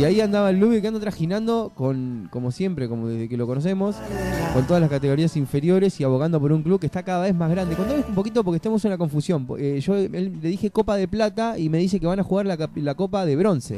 Y ahí andaba el Lube que anda trajinando con, como siempre, como desde que lo conocemos, con todas las categorías inferiores y abogando por un club que está cada vez más grande. Contame un poquito porque estamos en la confusión. Eh, yo le dije Copa de Plata y me dice que van a jugar la, Copa de Bronce.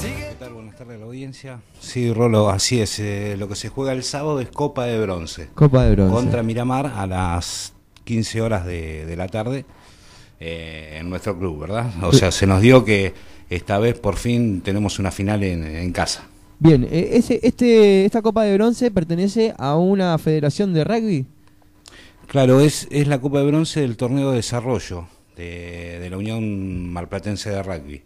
¿Qué tal? Buenas tardes a la audiencia. Sí, Rolo, así es. Eh, lo que se juega el sábado es Copa de Bronce. Copa de Bronce. Contra Miramar a las 15 horas de, la tarde eh, en nuestro club, ¿verdad? O sea, se nos dio que esta vez por fin tenemos una final en, casa. Bien, eh, este, esta Copa de Bronce pertenece a una federación de rugby. Claro, es, la Copa de Bronce del Torneo de Desarrollo de, la Unión Marplatense de Rugby.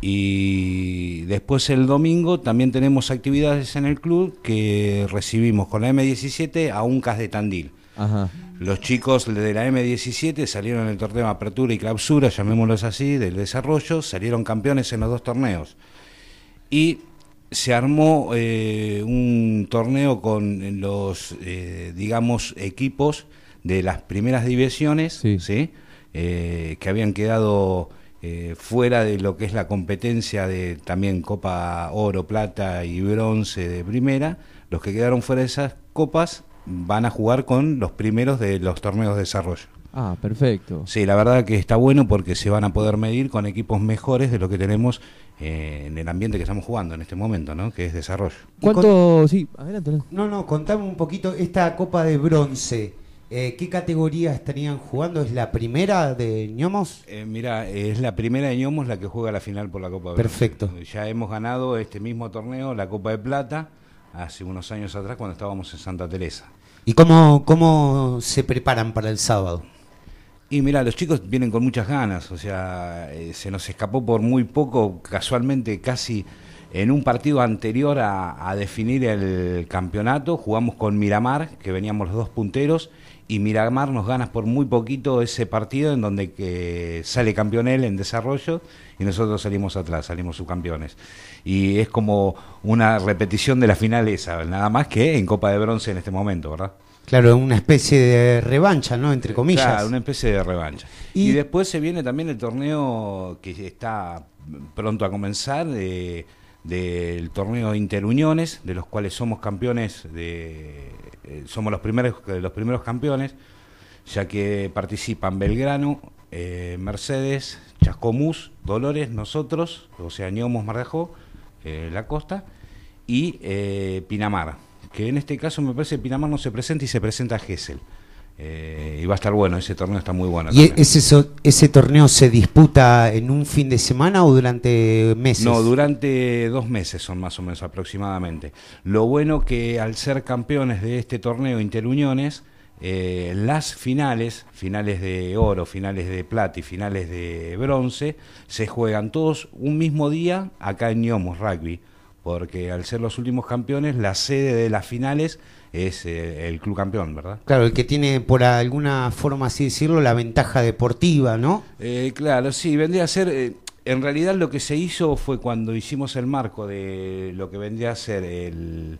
Y después el domingo también tenemos actividades en el club que recibimos con la M17 a un cas de Tandil. Los chicos de la M17 salieron en el torneo Apertura y Clausura, llamémoslos así, del desarrollo, salieron campeones en los dos torneos. Y se armó eh, un torneo con eh, los, eh, digamos, equipos de las primeras divisiones, que habían quedado fuera de lo que es la competencia de también Copa Oro, Plata y Bronce de primera. Los que quedaron fuera de esas copas van a jugar con los primeros de los torneos de desarrollo. Ah, perfecto. Sí, la verdad que está bueno porque se van a poder medir con equipos mejores de lo que tenemos eh, en el ambiente que estamos jugando en este momento, ¿no? Que es desarrollo. ¿Cuánto? Sí, adelante. No, no, contame un poquito esta Copa de Bronce. Eh, ¿Qué categorías estarían jugando? ¿Es la primera de ñomos? Eh, mira, es la primera de ñomos la que juega la final por la Copa de Bronce. Perfecto. Ya hemos ganado este mismo torneo, la Copa de Plata hace unos años atrás cuando estábamos en Santa Teresa. ¿Y cómo, cómo se preparan para el sábado? Y mira, los chicos vienen con muchas ganas, o sea, eh, se nos escapó por muy poco, casualmente casi en un partido anterior a, definir el campeonato, jugamos con Miramar, que veníamos los dos punteros, y Miramar nos gana por muy poquito ese partido en donde que sale campeón en desarrollo y nosotros salimos atrás, salimos subcampeones. Y es como una repetición de la final esa, nada más que en Copa de Bronce en este momento, ¿verdad? Claro, una especie de revancha, ¿no? Entre eh, comillas. Claro, una especie de revancha. Y, después se viene también el torneo que está pronto a comenzar. Eh, del torneo interuniones, de los cuales somos campeones, eh, somos los primeros, eh, los primeros campeones, ya que participan Belgrano, eh, Mercedes, Chascomús, Dolores, nosotros, o sea, Ñomos, Marajó, La Costa y Pinamar, que en este caso me parece que Pinamar no se presenta y se presenta Gesell. Eh, y va a estar bueno, ese torneo está muy bueno. ¿Y ese torneo se disputa en un fin de semana o durante meses? No, durante dos meses son más o menos aproximadamente. Lo bueno que al ser campeones de este torneo Interuniones, eh, las finales, finales de oro, finales de plata y finales de bronce, se juegan todos un mismo día acá en Ñomos Rugby, porque al ser los últimos campeones, la sede de las finales es eh, el club campeón, ¿verdad? Claro, el que tiene por alguna forma así decirlo la ventaja deportiva, ¿no? Eh, claro, sí, vendría a ser... Eh, en realidad lo que se hizo fue cuando hicimos el marco de lo que vendría a ser el,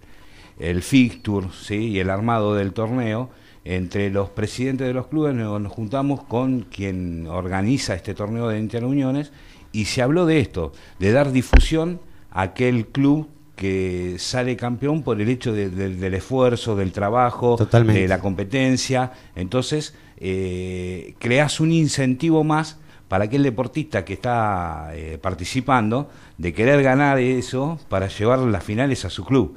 el fixture ¿sí? y el armado del torneo, entre los presidentes de los clubes nos, juntamos con quien organiza este torneo de interuniones y se habló de esto, de dar difusión a aquel club que sale campeón por el hecho del esfuerzo, del trabajo, de la competencia. Entonces, eh, creas un incentivo más para aquel deportista que está eh, participando de querer ganar eso para llevar las finales a su club.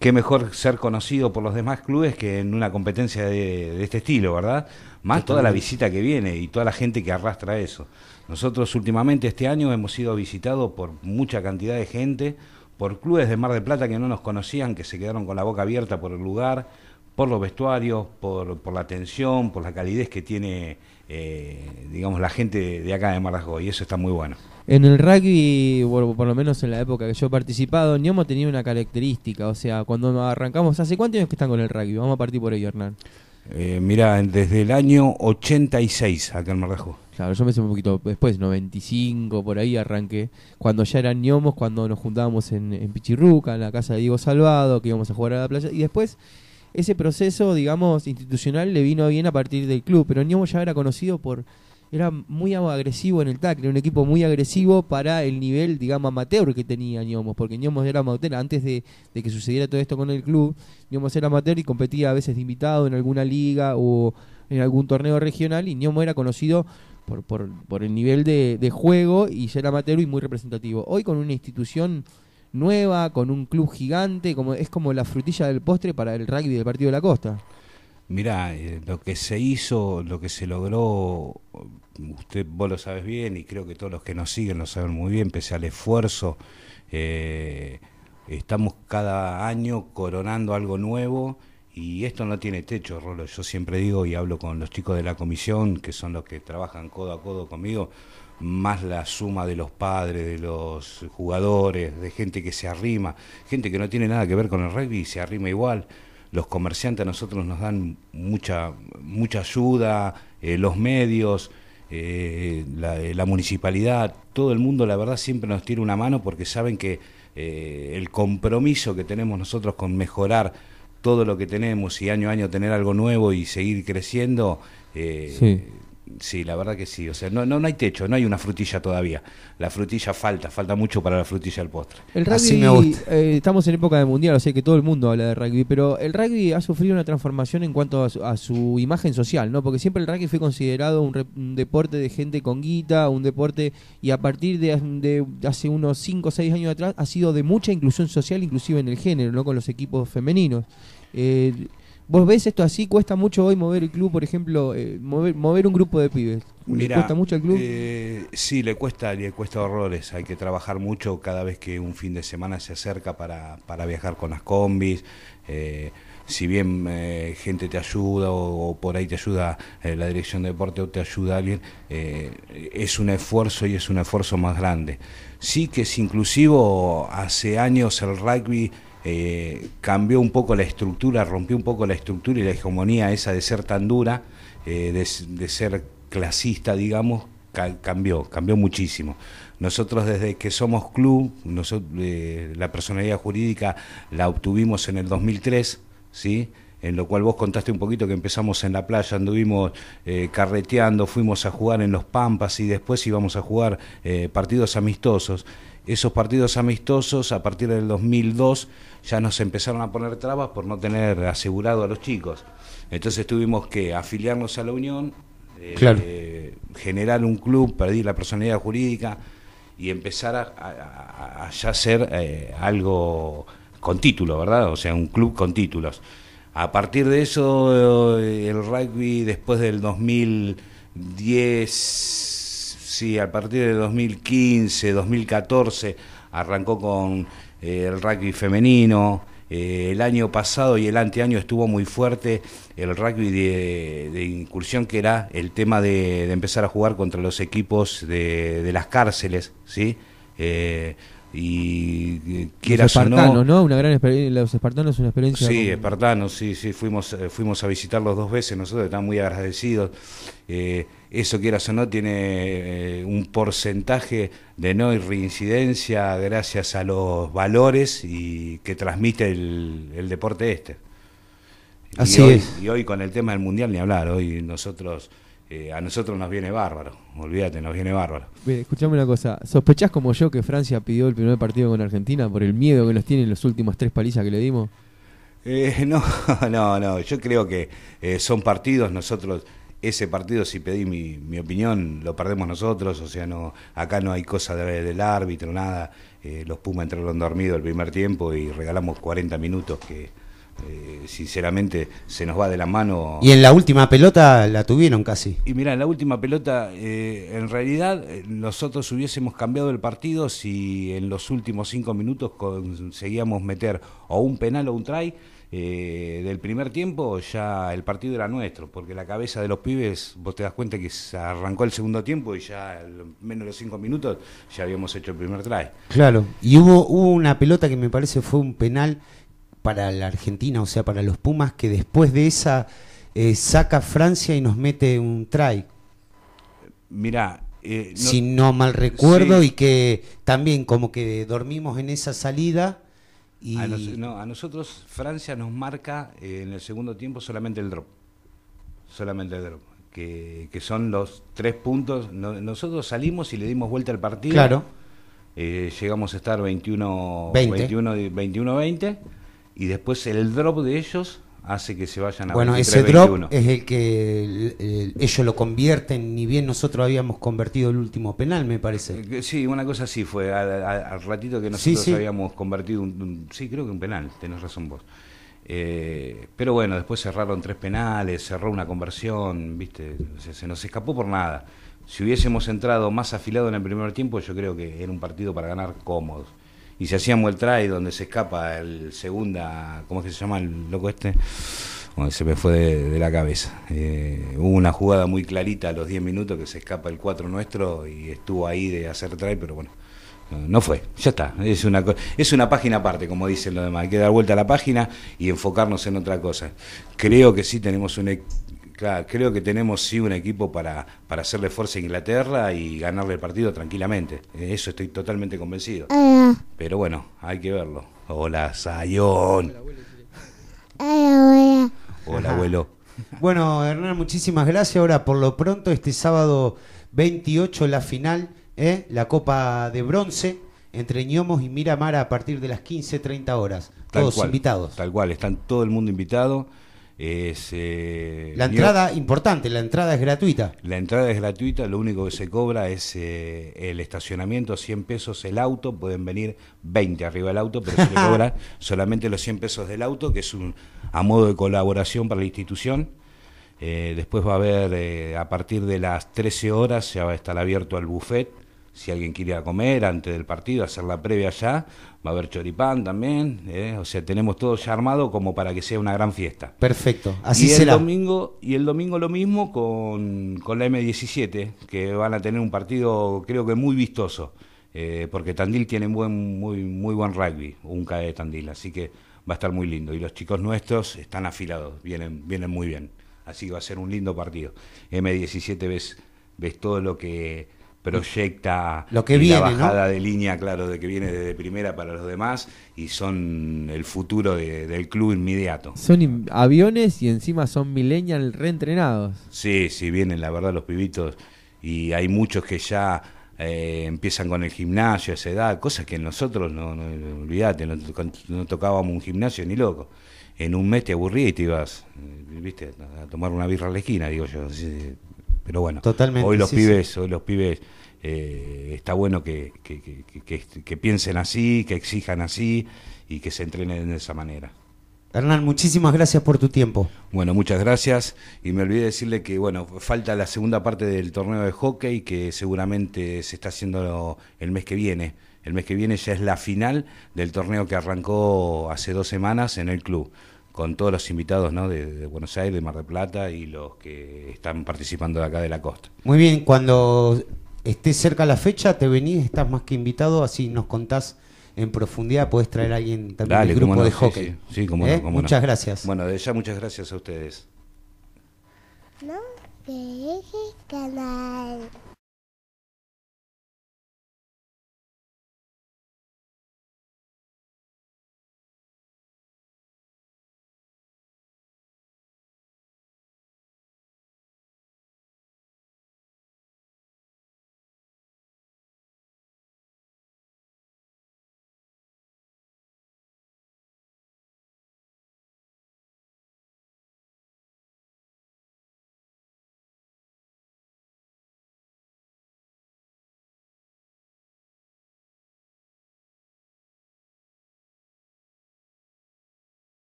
Qué mejor ser conocido por los demás clubes que en una competencia de, este estilo, ¿verdad? Más toda la visita que viene y toda la gente que arrastra eso. Nosotros últimamente este año hemos sido visitados por mucha cantidad de gente, por clubes de Mar de Plata que no nos conocían, que se quedaron con la boca abierta por el lugar, por los vestuarios, por, por la atención, por la calidez que tiene, eh, digamos, la gente de, de acá de Plata, y eso está muy bueno. En el rugby, por lo menos en la época que yo he participado, hemos tenía una característica, o sea, cuando arrancamos, ¿hace cuántos años que están con el rugby? Vamos a partir por ello, Hernán. Eh, mirá, desde el año 86 acá en Plata. Claro, yo me hice un poquito después, 95, por ahí arranqué. Cuando ya eran ñomos, cuando nos juntábamos en, en Pichirruca, en la casa de Diego Salvado, que íbamos a jugar a la playa. Y después, ese proceso, digamos, institucional le vino bien a partir del club. Pero Ñomos ya era conocido por. Era muy agresivo en el tackle, un equipo muy agresivo para el nivel, digamos, amateur que tenía ñomos. Porque ñomos era amateur antes de, que sucediera todo esto con el club. ñomos era amateur y competía a veces de invitado en alguna liga o en algún torneo regional. Y ñomo era conocido por, por, por el nivel de, juego y ser amateur y muy representativo. Hoy con una institución nueva, con un club gigante, como es como la frutilla del postre para el rugby del Partido de la Costa. mira eh, lo que se hizo, lo que se logró, usted vos lo sabes bien y creo que todos los que nos siguen lo saben muy bien, pese al esfuerzo, eh, estamos cada año coronando algo nuevo y esto no tiene techo, Rolo. Yo siempre digo y hablo con los chicos de la comisión, que son los que trabajan codo a codo conmigo, más la suma de los padres, de los jugadores, de gente que se arrima, gente que no tiene nada que ver con el rugby y se arrima igual. Los comerciantes a nosotros nos dan mucha, mucha ayuda, eh, los medios. Eh, eh, la, municipalidad, todo el mundo, la verdad, siempre nos tira una mano porque saben que el compromiso que tenemos nosotros con mejorar todo lo que tenemos y año a año tener algo nuevo y seguir creciendo, eh, Sí, la verdad que sí. O sea, no, no, hay techo, no hay una frutilla todavía. La frutilla falta, falta mucho para la frutilla del postre. El rugby, eh, estamos en época de mundial, o sea que todo el mundo habla de rugby, pero el rugby ha sufrido una transformación en cuanto a su, imagen social, ¿no? Porque siempre el rugby fue considerado un, deporte de gente con guita, un deporte, y a partir de, hace unos 5 o 6 años atrás ha sido de mucha inclusión social, inclusive en el género, ¿no? Con los equipos femeninos. Eh, ¿Vos ves esto así? ¿Cuesta mucho hoy mover el club, por ejemplo, eh, mover, un grupo de pibes? ¿Le cuesta mucho al club? Eh, sí, le cuesta, le cuesta horrores. Hay que trabajar mucho cada vez que un fin de semana se acerca para, viajar con las combis. Eh, si bien gente te ayuda o, por ahí te ayuda la dirección de deporte o te ayuda alguien, es un esfuerzo y es un esfuerzo más grande. Sí que es inclusivo, hace años el rugby eh, cambió un poco la estructura, rompió un poco la estructura y la hegemonía esa de ser tan dura, eh, de, ser clasista, digamos, cambió, cambió muchísimo. Nosotros desde que somos club, nosotros, eh, la personalidad jurídica la obtuvimos en el 2003, ¿sí? en lo cual vos contaste un poquito que empezamos en la playa, anduvimos carreteando, fuimos a jugar en los Pampas y después íbamos a jugar partidos amistosos esos partidos amistosos a partir del 2002 ya nos empezaron a poner trabas por no tener asegurado a los chicos. Entonces tuvimos que afiliarnos a la Unión, eh, generar un club, perder la personalidad jurídica y empezar a, ya hacer eh, algo con título, ¿verdad? O sea, un club con títulos. A partir de eso, eh, el rugby después del 2010 Sí, a partir de 2015, 2014 arrancó con eh, el rugby femenino. Eh, el año pasado y el anteaño estuvo muy fuerte el rugby de, incursión, que era el tema de, empezar a jugar contra los equipos de, las cárceles, ¿sí? Eh, y eh, que los espartanos, no, Una gran los espartanos una experiencia. Sí, espartanos, sí, sí, fuimos, fuimos a visitarlos dos veces, nosotros estamos muy agradecidos eso quieras o no, tiene eh, un porcentaje de no reincidencia gracias a los valores y que transmite el, deporte este. Así y hoy, es. Y hoy con el tema del mundial ni hablar, hoy nosotros, eh, a nosotros nos viene bárbaro, olvídate, nos viene bárbaro. Bien, escuchame una cosa, ¿sospechás como yo que Francia pidió el primer partido con Argentina por el miedo que nos tienen los últimos tres palizas que le dimos? Eh, no, no, no, yo creo que son partidos, nosotros ese partido, si pedí mi, opinión, lo perdemos nosotros, o sea, no acá no hay cosa del árbitro, nada. Eh, los Pumas entraron dormidos el primer tiempo y regalamos 40 minutos que... Eh, sinceramente se nos va de la mano. Y en la última pelota la tuvieron casi. Y mira, en la última pelota, eh, en realidad nosotros hubiésemos cambiado el partido si en los últimos cinco minutos conseguíamos meter o un penal o un try eh, del primer tiempo ya el partido era nuestro, porque la cabeza de los pibes, vos te das cuenta que se arrancó el segundo tiempo y ya menos de los cinco minutos ya habíamos hecho el primer try. Claro, y hubo, hubo una pelota que me parece fue un penal para la Argentina, o sea, para los Pumas, que después de esa eh, saca Francia y nos mete un try. Mirá, eh, si no mal recuerdo, y que también como que dormimos en esa salida a, nosotros Francia nos marca eh, en el segundo tiempo solamente el drop. Solamente el drop. Que, que son los tres puntos. nosotros salimos y le dimos vuelta al partido. Claro. Eh, llegamos a estar 21 21, 21, 20, y después el drop de ellos hace que se vayan a Bueno, ese drop es el que ellos lo convierten, ni bien nosotros habíamos convertido el último penal, me parece. Eh, sí, una cosa sí, fue, al, ratito que nosotros habíamos convertido un, Sí, creo que un penal, tenés razón vos. Eh, pero bueno, después cerraron tres penales, cerró una conversión, viste, se, se nos escapó por nada. Si hubiésemos entrado más afilado en el primer tiempo, yo creo que era un partido para ganar cómodos y si hacíamos el try donde se escapa el segunda, ¿cómo es que se llama el loco este? Bueno, se me fue de, la cabeza. Eh, hubo una jugada muy clarita a los 10 minutos que se escapa el 4 nuestro y estuvo ahí de hacer try, pero bueno, no fue, ya está. Es una, es una página aparte, como dicen los demás. Hay que dar vuelta a la página y enfocarnos en otra cosa. Creo que sí tenemos un Claro, creo que tenemos sí un equipo para, hacerle fuerza a Inglaterra y ganarle el partido tranquilamente. Eh, eso estoy totalmente convencido. Ah, Pero bueno, hay que verlo. Hola, Sayón. Hola, abuelo. Hola, abuelo. Bueno, Hernán, muchísimas gracias. Ahora, por lo pronto, este sábado 28, la final, ¿eh? la Copa de Bronce entre Ñomos y Miramar a partir de las 15.30 horas. todos invitados. Tal cual, están todo el mundo invitado. Eh, la entrada, importante, la entrada es gratuita. La entrada es gratuita, lo único que se cobra es eh, el estacionamiento, 100 pesos el auto, pueden venir 20 arriba del auto, pero se cobra solamente los 100 pesos del auto, que es un, a modo de colaboración para la institución. Eh, después va a haber, a partir de las 13 horas, ya va a estar abierto al buffet si alguien quiere a comer antes del partido, hacer la previa ya va a haber choripán también, eh, o sea, tenemos todo ya armado como para que sea una gran fiesta. Perfecto, así será. El domingo, y el domingo lo mismo con, la M17, que van a tener un partido creo que muy vistoso, eh, porque Tandil tiene muy, muy buen rugby, un CAE de Tandil, así que va a estar muy lindo. Y los chicos nuestros están afilados, vienen, vienen muy bien, así que va a ser un lindo partido. M17 ves, ves todo lo que proyecta lo que viene, la bajada de línea, claro, de que viene desde primera para los demás y son el futuro del club inmediato. Son aviones y encima son millennials reentrenados. Sí, sí, vienen, la verdad, los pibitos y hay muchos que ya eh, empiezan con el gimnasio a esa edad, cosas que nosotros, no, no olvídate, no, tocábamos un gimnasio ni loco. En un mes te aburrías y te ibas, eh, viste, a tomar una birra a la esquina, digo yo. Pero bueno, Totalmente, hoy los pibes, hoy los pibes eh, está bueno que, que, piensen así, que exijan así y que se entrenen de esa manera. Hernán, muchísimas gracias por tu tiempo. Bueno, muchas gracias. Y me olvidé decirle que, bueno, falta la segunda parte del torneo de hockey que seguramente se está haciendo el mes que viene. El mes que viene ya es la final del torneo que arrancó hace dos semanas en el club con todos los invitados de, Buenos Aires, de Mar del Plata y los que están participando de acá de la costa. Muy bien, cuando esté cerca la fecha, te venís, estás más que invitado, así nos contás en profundidad, podés traer a alguien también grupo de hockey. Sí, como ¿Eh? muchas gracias. Bueno, de ya muchas gracias a ustedes. No